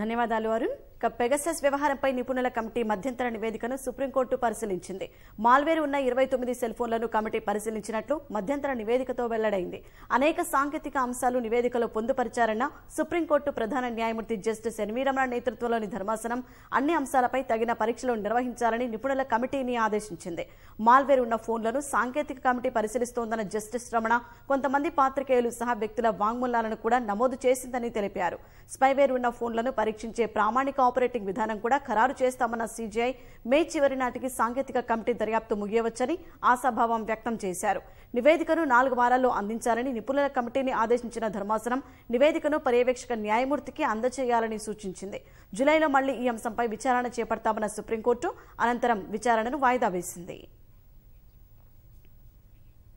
ధన్యవాదాలు అరుణ్ ఇక పెగసస్ వ్యవహారంపై నిపుణుల కమిటీ మధ్యంతర నివేదికను సుప్రీంకోర్టు పరిశీలించింది మాల్వేర్ ఉన్న ఇరవై తొమ్మిది సెల్ ఫోన్లను కమిటీ పరిశీలించినట్లు మధ్యంతర నివేదికతో వెల్లడైంది అనేక సాంకేతిక అంశాలు నివేదికలో పొందుపరిచారన్న సుప్రీంకోర్టు ప్రధాన న్యాయమూర్తి జస్టిస్ ఎన్వీ రమణ నేతృత్వంలోని ధర్మాసనం అన్ని అంశాలపై తగిన పరీక్షలు నిర్వహించాలని నిపుణుల కమిటీని ఆదేశించింది మాల్వేర్ ఉన్న ఫోన్లను సాంకేతిక కమిటీ పరిశీలిస్తోందన్న జస్టిస్ రమణ కొంతమంది పాత్రికేయులు సహా వ్యక్తుల వాంగ్మూలాలను కూడా నమోదు చేసిందని తెలిపారు స్పైవేర్ ఉన్న ఫోన్లను పరీక్షించే ప్రామాణిక ఆపరేటింగ్ విధానం కూడా ఖరారు చేస్తామన్న సీజీఐ మే చివరి నాటికి సాంకేతిక కమిటీ దర్యాప్తు ముగియవచ్చని ఆశాభావం వ్యక్తం చేశారు నివేదికను నాలుగు వారాల్లో అందించాలని నిపుణుల కమిటీని ఆదేశించిన ధర్మాసనం నివేదికను పర్యవేక్షక న్యాయమూర్తికి అందజేయాలని సూచించింది జులైలో మళ్లీ ఈ అంశంపై విచారణ చేపడతామన్న సుప్రీంకోర్టు అనంతరం విచారణను వాయిదా వేసింది